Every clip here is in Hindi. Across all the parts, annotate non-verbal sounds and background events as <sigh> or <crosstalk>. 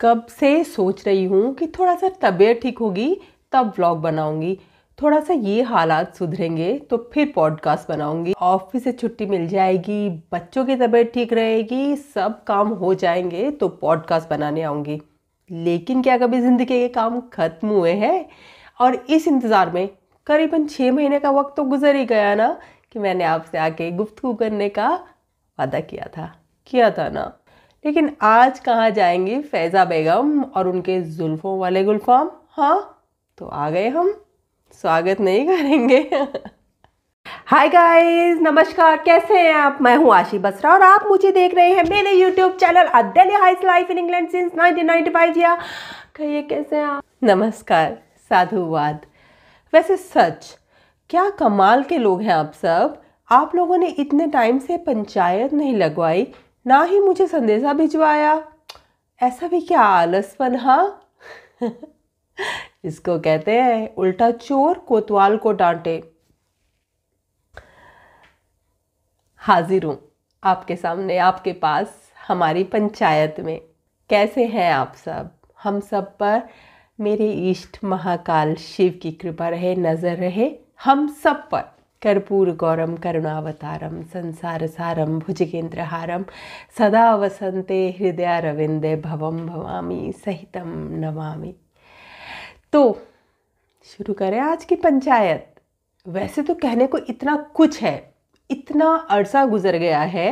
कब से सोच रही हूँ कि थोड़ा सा तबीयत ठीक होगी तब व्लॉग बनाऊँगी थोड़ा सा ये हालात सुधरेंगे तो फिर पॉडकास्ट बनाऊँगी ऑफिस से छुट्टी मिल जाएगी बच्चों की तबीयत ठीक रहेगी सब काम हो जाएंगे तो पॉडकास्ट बनाने आऊँगी लेकिन क्या कभी ज़िंदगी के काम खत्म हुए हैं और इस इंतज़ार में करीबन छः महीने का वक्त तो गुजर ही गया ना कि मैंने आपसे आके गुफ्तु करने का वादा किया था किया था ना लेकिन आज कहाँ जाएंगी फैज़ा बेगम और उनके जुल्फ़ों वाले गुलफाम हाँ तो आ गए हम स्वागत नहीं करेंगे हाय <laughs> गाइस नमस्कार कैसे हैं आप मैं हूं आशी बसरा और आप मुझे देख रहे हैं मेरे यूट्यूब चैनल अदल हाइस लाइफ इन इंग्लैंड सिंस 1995 या कहिए कैसे हैं आप नमस्कार साधुवाद वैसे सच क्या कमाल के लोग हैं आप सब आप लोगों ने इतने टाइम से पंचायत नहीं लगवाई ना ही मुझे संदेशा भिजवाया ऐसा भी क्या आलसपन हाँ इसको कहते हैं उल्टा चोर कोतवाल को डांटे हाजिर हूँ आपके सामने आपके पास हमारी पंचायत में कैसे हैं आप सब हम सब पर मेरे इष्ट महाकाल शिव की कृपा रहे नज़र रहे हम सब पर कर्पूर गौरम कर्पूरगौरं करुणावतारं संसारसारं हारम सदा हृदय रविंदे भवम भवामी सहित नमामि तो शुरू करें आज की पंचायत वैसे तो कहने को इतना कुछ है इतना अरसा गुजर गया है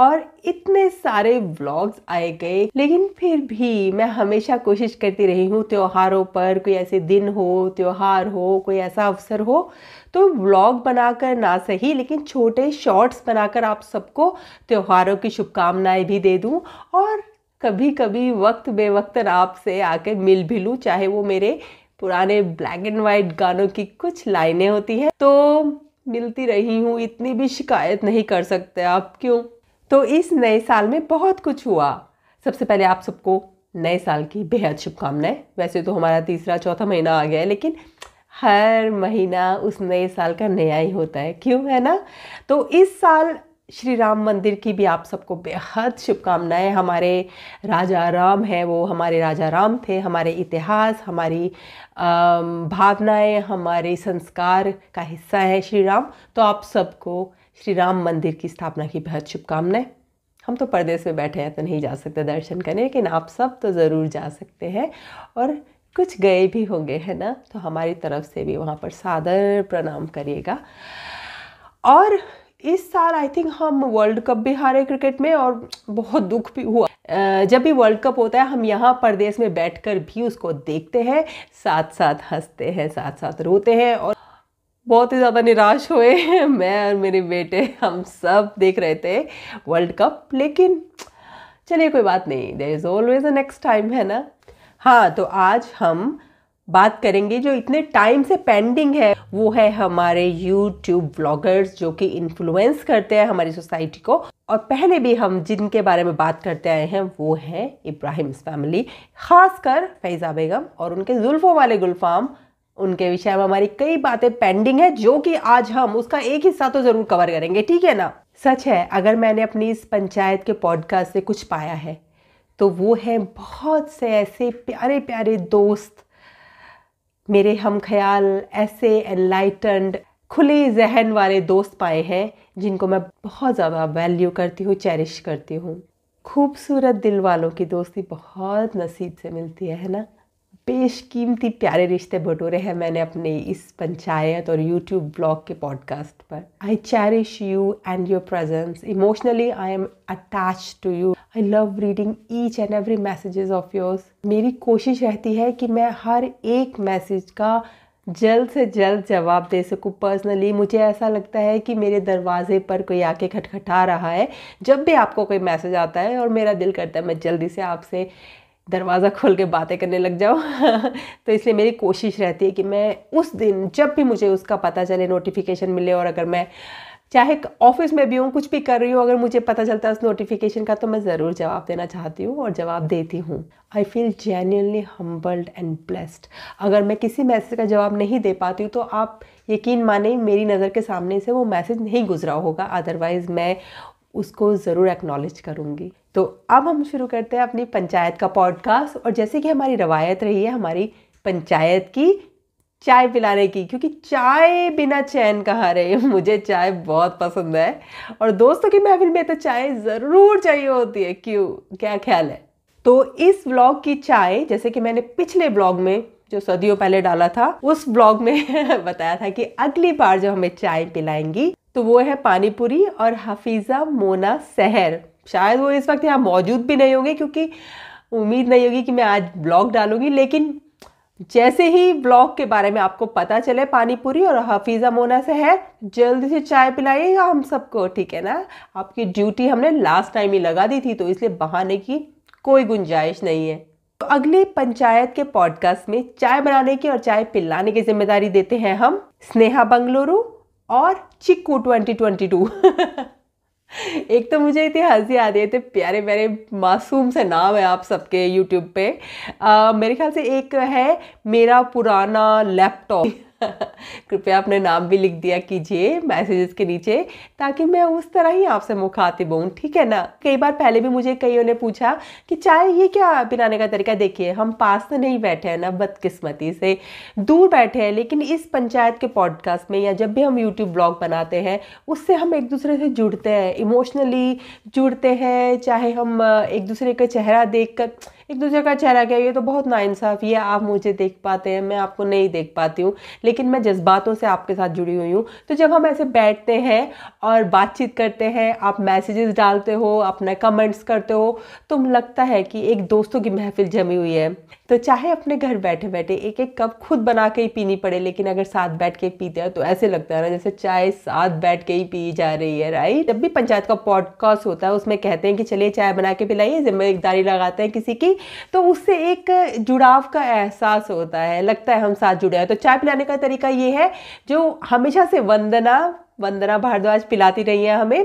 और इतने सारे व्लॉग्स आए गए लेकिन फिर भी मैं हमेशा कोशिश करती रही हूँ त्योहारों पर कोई ऐसे दिन हो त्योहार हो कोई ऐसा अवसर हो तो व्लॉग बनाकर ना सही लेकिन छोटे शॉर्ट्स बनाकर आप सबको त्योहारों की शुभकामनाएं भी दे दूँ और कभी कभी वक्त बेवक्त आपसे आकर मिल भी लूँ चाहे वो मेरे पुराने ब्लैक एंड वाइट गानों की कुछ लाइनें होती हैं तो मिलती रही हूँ इतनी भी शिकायत नहीं कर सकते आप क्यों तो इस नए साल में बहुत कुछ हुआ सबसे पहले आप सबको नए साल की बेहद शुभकामनाएं वैसे तो हमारा तीसरा चौथा महीना आ गया है लेकिन हर महीना उस नए साल का नया ही होता है क्यों है ना तो इस साल श्री राम मंदिर की भी आप सबको बेहद शुभकामनाएं हमारे राजा राम हैं वो हमारे राजा राम थे हमारे इतिहास हमारी भावनाएं हमारे संस्कार का हिस्सा है श्री राम तो आप सबको श्री राम मंदिर की स्थापना की बेहद शुभकामनाएं हम तो परदेश में बैठे हैं तो नहीं जा सकते दर्शन करने लेकिन आप सब तो ज़रूर जा सकते हैं और कुछ गए भी होंगे है ना तो हमारी तरफ से भी वहाँ पर सादर प्रणाम करिएगा और इस साल आई थिंक हम वर्ल्ड कप भी हारे क्रिकेट में और बहुत दुख भी हुआ जब भी वर्ल्ड कप होता है हम यहाँ परदेश में बैठकर भी उसको देखते हैं साथ साथ हंसते हैं साथ साथ रोते हैं और बहुत ही ज़्यादा निराश हुए <laughs> मैं और मेरे बेटे हम सब देख रहे थे वर्ल्ड कप लेकिन चलिए कोई बात नहीं there is always a next time है ना हाँ तो आज हम बात करेंगे जो इतने टाइम से पेंडिंग है वो है हमारे यूट्यूब ब्लॉगर्स जो कि इन्फ्लुएंस करते हैं हमारी सोसाइटी को और पहले भी हम जिनके बारे में बात करते आए हैं वो हैं इब्राहिम्स फैमिली खासकर फैज़ा बेगम और उनके जुल्फों वाले गुलफाम उनके विषय में हमारी कई बातें पेंडिंग है जो कि आज हम उसका एक हिस्सा तो जरूर कवर करेंगे ठीक है ना सच है अगर मैंने अपनी इस पंचायत के पॉडकास्ट से कुछ पाया है तो वो है बहुत से ऐसे प्यारे प्यारे दोस्त मेरे हम ख्याल ऐसे एनलाइटनड खुले जहन वाले दोस्त पाए हैं जिनको मैं बहुत ज़्यादा वैल्यू करती हूँ चेरिश करती हूँ खूबसूरत दिल वालों की दोस्ती बहुत नसीब से मिलती है ना बेशकीमती प्यारे रिश्ते बटोरे हैं मैंने अपने इस पंचायत और यूट्यूब ब्लॉग के पॉडकास्ट पर I cherish you and your presence emotionally I am attach to you I love reading each and every messages of yours मेरी कोशिश रहती है कि मैं हर एक मैसेज का जल्द से जल्द जवाब दे सकूँ पर्सनली मुझे ऐसा लगता है कि मेरे दरवाजे पर कोई आके खटखटा रहा है जब भी आपको कोई मैसेज आता है और मेरा दिल करता है मैं जल्दी से आपसे दरवाज़ा खोल के बातें करने लग जाओ <laughs> तो इसलिए मेरी कोशिश रहती है कि मैं उस दिन जब भी मुझे उसका पता चले नोटिफिकेशन मिले और अगर मैं चाहे ऑफिस में भी हूँ कुछ भी कर रही हूँ अगर मुझे पता चलता है उस नोटिफिकेशन का तो मैं ज़रूर जवाब देना चाहती हूँ और जवाब देती हूँ I feel genuinely humbled and blessed अगर मैं किसी मैसेज का जवाब नहीं दे पाती हूँ तो आप यकीन माने मेरी नज़र के सामने से वो मैसेज नहीं गुजरा होगा अदरवाइज़ मैं उसको ज़रूर एक्नॉलेज करूँगी तो अब हम शुरू करते हैं अपनी पंचायत का पॉडकास्ट और जैसे कि हमारी रवायत रही है हमारी पंचायत की चाय पिलाने की क्योंकि चाय बिना चैन कहाँ रहे <laughs> मुझे चाय बहुत पसंद है और दोस्तों की महफिल में तो चाय ज़रूर चाहिए होती है क्यों क्या ख्याल है तो इस ब्लॉग की चाय जैसे कि मैंने पिछले ब्लॉग में जो सदियों पहले डाला था उस ब्लॉग में <laughs> बताया था कि अगली बार जो हमें चाय पिलाएंगी तो वो है पानीपुरी और हफीज़ा मोना सहर शायद वो इस वक्त यहाँ मौजूद भी नहीं होंगे क्योंकि उम्मीद नहीं होगी कि मैं आज ब्लॉग डालूंगी लेकिन जैसे ही ब्लॉग के बारे में आपको पता चले पानीपुरी और हफीज़ा मोना से है जल्दी से चाय पिलाइएगा हम सबको ठीक है ना आपकी ड्यूटी हमने लास्ट टाइम ही लगा दी थी तो इसलिए बहाने की कोई गुंजाइश नहीं है तो अगले पंचायत के पॉडकास्ट में चाय बनाने की और चाय पिलाने की जिम्मेदारी देते हैं हम स्नेहा बंगलुरु और चिक्कू 2022 <laughs> एक तो मुझे इतनी हंसी रही है इतने प्यारे प्यारे मासूम से नाम है आप सबके यूट्यूब पे आ, मेरे ख्याल से एक है मेरा पुराना लैपटॉप <laughs> कृपया अपने नाम भी लिख दिया कीजिए मैसेजेस के नीचे ताकि मैं उस तरह ही आपसे मुखातिब हूँ ठीक है ना कई बार पहले भी मुझे कईयों ने पूछा कि चाय ये क्या पिलाने का तरीका देखिए हम पास तो नहीं बैठे हैं ना बदकिस्मती से दूर बैठे हैं लेकिन इस पंचायत के पॉडकास्ट में या जब भी हम यूट्यूब ब्लॉग बनाते हैं उससे हम एक दूसरे से जुड़ते हैं इमोशनली जुड़ते हैं चाहे हम एक दूसरे का चेहरा देख कर एक दूसरे का चेहरा क्या ये तो बहुत नाइंसाफ़ ये आप मुझे देख पाते हैं मैं आपको नहीं देख पाती हूँ लेकिन मैं जज्बातों से आपके साथ जुड़ी हुई हूँ तो जब हम ऐसे बैठते हैं और बातचीत करते हैं आप मैसेजेस डालते हो अपने कमेंट्स करते हो तो लगता है कि एक दोस्तों की महफिल जमी हुई है तो चाहे अपने घर बैठे बैठे एक एक कप खुद बना के ही पीनी पड़े लेकिन अगर साथ बैठ के पीते हैं तो ऐसे लगता है ना जैसे चाय साथ बैठ के ही पी जा रही है राइट जब भी पंचायत का पॉडकास्ट होता है उसमें कहते हैं कि चलिए चाय बना के पिलाइए जिम्मेदारी लगाते हैं किसी की तो उससे एक जुड़ाव का एहसास होता है लगता है हम साथ जुड़े हैं तो चाय पिलाने का तरीका ये है जो हमेशा से वंदना वंदना भारद्वाज पिलाती रही है हमें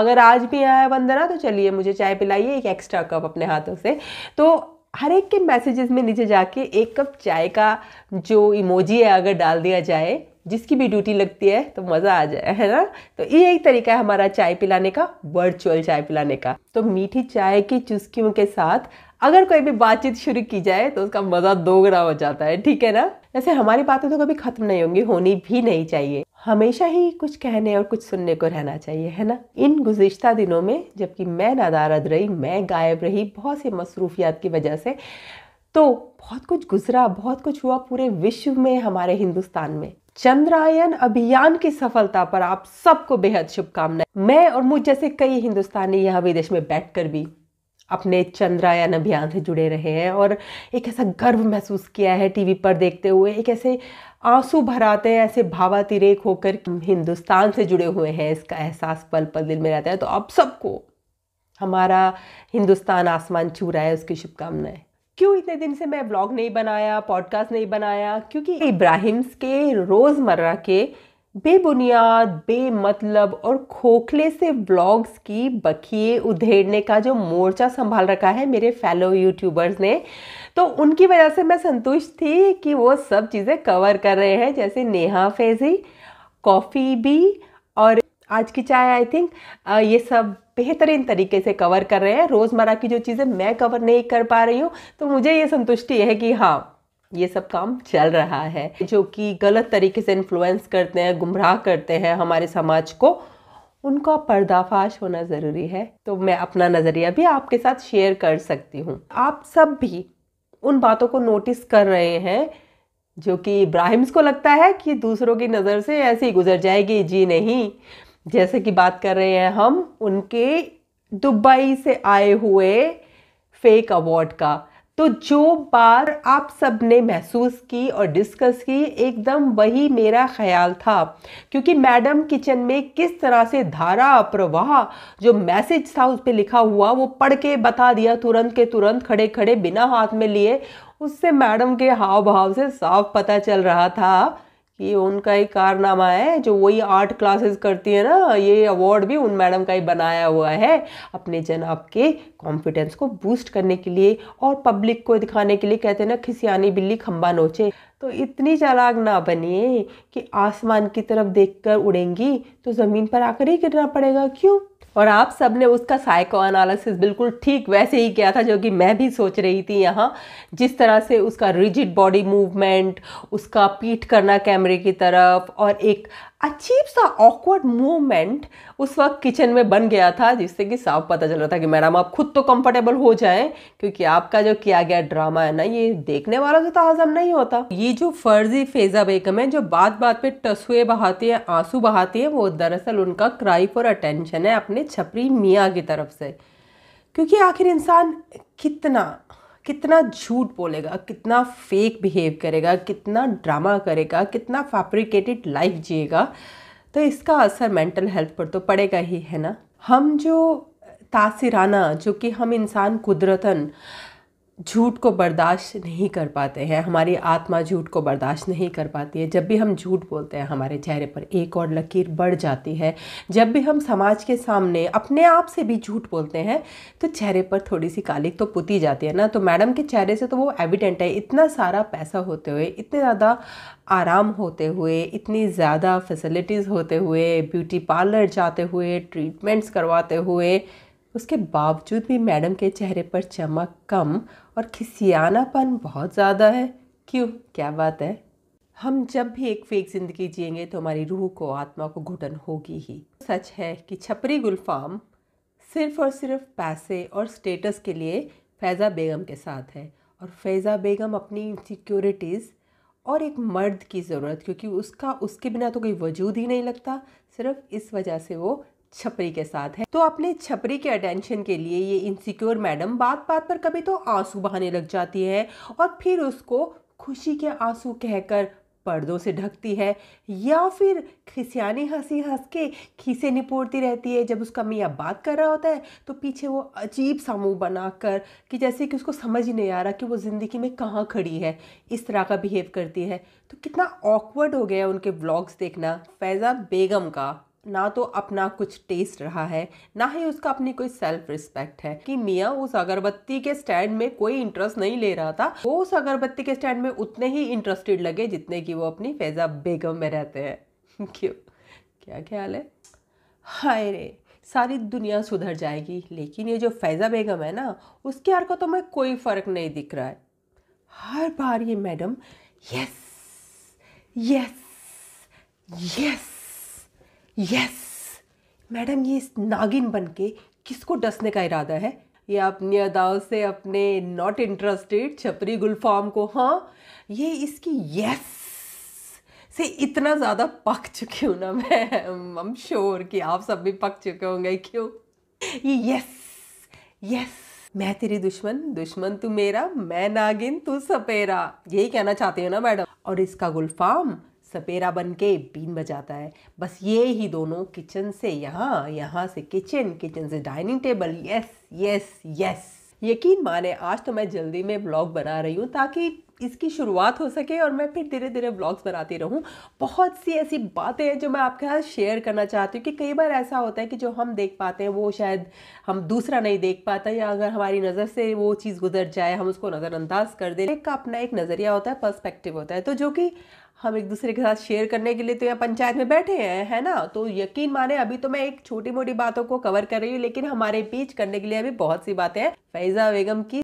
अगर आज भी आया है वंदना तो चलिए मुझे चाय पिलाइए एक एक्स्ट्रा कप अपने हाथों से तो हर एक के मैसेजेस में नीचे जाके एक कप चाय का जो इमोजी है अगर डाल दिया जाए जिसकी भी ड्यूटी लगती है तो मज़ा आ जाए है ना तो ये एक तरीका है हमारा चाय पिलाने का वर्चुअल चाय पिलाने का तो मीठी चाय की चुस्कियों के साथ अगर कोई भी बातचीत शुरू की जाए तो उसका मज़ा दोगुना हो जाता है ठीक है ना ऐसे हमारी बातें तो कभी ख़त्म नहीं होंगी होनी भी नहीं चाहिए हमेशा ही कुछ कहने और कुछ सुनने को रहना चाहिए है ना इन गुजश्ता दिनों में जबकि मैं नदारद रही मैं गायब रही बहुत सी मसरूफियात की वजह से तो बहुत कुछ गुजरा बहुत कुछ हुआ पूरे विश्व में हमारे हिंदुस्तान में चंद्रायन अभियान की सफलता पर आप सबको बेहद शुभकामनाएं मैं और मुझ जैसे कई हिंदुस्तानी यहाँ विदेश में बैठकर भी अपने चंद्रायन अभियान से जुड़े रहे हैं और एक ऐसा गर्व महसूस किया है टीवी पर देखते हुए एक ऐसे आंसू भराते हैं ऐसे भावातिरेक होकर हिंदुस्तान से जुड़े हुए हैं इसका एहसास पल पल दिल में रहता है तो आप सबको हमारा हिंदुस्तान आसमान छू रहा है उसकी शुभकामनाएं क्यों इतने दिन से मैं ब्लॉग नहीं बनाया पॉडकास्ट नहीं बनाया क्योंकि इब्राहिम्स के रोज़मर्रा के बेबुनियाद बेमतलब और खोखले से ब्लॉग्स की बखिए उधेड़ने का जो मोर्चा संभाल रखा है मेरे फेलो यूट्यूबर्स ने तो उनकी वजह से मैं संतुष्ट थी कि वो सब चीज़ें कवर कर रहे हैं जैसे नेहा फैजी कॉफ़ी भी और आज की चाय आई थिंक ये सब बेहतरीन तरीके से कवर कर रहे हैं रोज़मर्रा की जो चीज़ें मैं कवर नहीं कर पा रही हूँ तो मुझे ये संतुष्टि है कि हाँ ये सब काम चल रहा है जो कि गलत तरीके से इन्फ्लुएंस करते हैं गुमराह करते हैं हमारे समाज को उनका पर्दाफाश होना ज़रूरी है तो मैं अपना नज़रिया भी आपके साथ शेयर कर सकती हूँ आप सब भी उन बातों को नोटिस कर रहे हैं जो कि इब्राहिम्स को लगता है कि दूसरों की नज़र से ऐसे ही गुजर जाएगी जी नहीं जैसे कि बात कर रहे हैं हम उनके दुबई से आए हुए फेक अवार्ड का तो जो बार आप सब ने महसूस की और डिस्कस की एकदम वही मेरा ख्याल था क्योंकि मैडम किचन में किस तरह से धारा प्रवाह जो मैसेज था उस पर लिखा हुआ वो पढ़ के बता दिया तुरंत के तुरंत खड़े खड़े बिना हाथ में लिए उससे मैडम के हाव भाव से साफ पता चल रहा था ये उनका ही कारनामा है जो वही आर्ट क्लासेस करती है ना ये अवार्ड भी उन मैडम का ही बनाया हुआ है अपने जनाब के कॉन्फिडेंस को बूस्ट करने के लिए और पब्लिक को दिखाने के लिए कहते हैं ना खिसियानी बिल्ली खम्बा नोचे तो इतनी चालाक ना बनिए कि आसमान की तरफ देखकर उड़ेंगी तो ज़मीन पर आकर ही गिरना पड़ेगा क्यों और आप सब ने उसका साइको एनालिसिस बिल्कुल ठीक वैसे ही किया था जो कि मैं भी सोच रही थी यहाँ जिस तरह से उसका रिजिड बॉडी मूवमेंट उसका पीठ करना कैमरे की तरफ और एक अजीब सा ऑकवर्ड मोमेंट उस वक्त किचन में बन गया था जिससे कि साफ पता चल रहा था कि मैडम आप खुद तो कंफर्टेबल हो जाएं क्योंकि आपका जो किया गया ड्रामा है ना ये देखने वाला से तो हजम नहीं होता ये जो फर्जी फेजा बेगम है जो बात बात पे टसुए बहाती है आंसू बहाती है वो दरअसल उनका क्राई फॉर अटेंशन है अपने छपरी मियाँ की तरफ से क्योंकि आखिर इंसान कितना कितना झूठ बोलेगा कितना फेक बिहेव करेगा कितना ड्रामा करेगा कितना फैब्रिकेटेड लाइफ जिएगा तो इसका असर मेंटल हेल्थ पर तो पड़ेगा ही है ना हम जो तासराना जो कि हम इंसान कुदरतन झूठ को बर्दाश्त नहीं कर पाते हैं हमारी आत्मा झूठ को बर्दाश्त नहीं कर पाती है जब भी हम झूठ बोलते हैं हमारे चेहरे पर एक और लकीर बढ़ जाती है जब भी हम समाज के सामने अपने आप से भी झूठ बोलते हैं तो चेहरे पर थोड़ी सी काली तो पुती जाती है ना तो मैडम के चेहरे से तो वो एविडेंट है इतना सारा पैसा होते हुए इतने ज़्यादा आराम होते हुए इतनी ज़्यादा फैसिलिटीज़ होते हुए ब्यूटी पार्लर जाते हुए ट्रीटमेंट्स करवाते हुए उसके बावजूद भी मैडम के चेहरे पर चमक कम और खिसियानापन बहुत ज़्यादा है क्यों क्या बात है हम जब भी एक फेक ज़िंदगी जिएंगे तो हमारी रूह को आत्मा को घुटन होगी ही सच है कि छपरी गुलफाम सिर्फ और सिर्फ पैसे और स्टेटस के लिए फैज़ा बेगम के साथ है और फैज़ा बेगम अपनी इनसिक्योरिटीज़ और एक मर्द की ज़रूरत क्योंकि उसका उसके बिना तो कोई वजूद ही नहीं लगता सिर्फ इस वजह से वो छपरी के साथ है तो अपने छपरी के अटेंशन के लिए ये इनसिक्योर मैडम बात बात पर कभी तो आंसू बहाने लग जाती है और फिर उसको खुशी के आंसू कहकर पर्दों से ढकती है या फिर खिसियानी हंसी हंस के खीसे निपोड़ती रहती है जब उसका मियाँ बात कर रहा होता है तो पीछे वो अजीब सा मुँह बनाकर कि जैसे कि उसको समझ ही नहीं आ रहा कि वो ज़िंदगी में कहाँ खड़ी है इस तरह का बिहेव करती है तो कितना ऑकवर्ड हो गया उनके ब्लॉग्स देखना फैज़ा बेगम का ना तो अपना कुछ टेस्ट रहा है ना ही उसका अपनी कोई सेल्फ रिस्पेक्ट है कि मियाँ उस अगरबत्ती के स्टैंड में कोई इंटरेस्ट नहीं ले रहा था वो उस अगरबत्ती के स्टैंड में उतने ही इंटरेस्टेड लगे जितने कि वो अपनी फैज़ा बेगम में रहते हैं <laughs> क्यों क्या ख्याल है हाय रे सारी दुनिया सुधर जाएगी लेकिन ये जो फैज़ा बेगम है ना उसके यार को तो मैं कोई फ़र्क नहीं दिख रहा है हर बार ये madam yes yes yes yes madam ये नागिन बन के किसको डसने का इरादा है ये अपनी अदाओं से अपने नॉट इंटरेस्टेड छपरी गुलफाम को हाँ ये इसकी यस से इतना ज़्यादा पक चुकी हूँ ना मैं हम श्योर कि आप सब भी पक चुके होंगे क्यों ये यस यस मैं तेरी दुश्मन दुश्मन तू मेरा मैं नागिन तू सपेरा यही कहना चाहती हो ना मैडम और इसका गुलफाम सपेरा बन के बीन बजाता है बस ये ही दोनों किचन से यहाँ यहाँ से किचन किचन से dining table yes yes yes यकीन माने आज तो मैं जल्दी में ब्लॉग बना रही हूँ ताकि इसकी शुरुआत हो सके और मैं फिर धीरे धीरे ब्लॉग्स बनाती रहूं बहुत सी ऐसी बातें हैं जो मैं आपके साथ शेयर करना चाहती हूँ कि कई बार ऐसा होता है कि जो हम देख पाते हैं वो शायद हम दूसरा नहीं देख पाता या अगर हमारी नज़र से वो चीज़ गुजर जाए हम उसको नज़रअंदाज कर दें का अपना एक नज़रिया होता है पर्स्पेक्टिव होता है तो जो कि हम एक दूसरे के साथ शेयर करने के लिए तो यहाँ पंचायत में बैठे हैं है ना तो यकीन माने अभी तो मैं एक छोटी मोटी बातों को कवर कर रही हूँ लेकिन हमारे बीच करने के लिए अभी बहुत सी बातें हैं फैज़ा बेगम की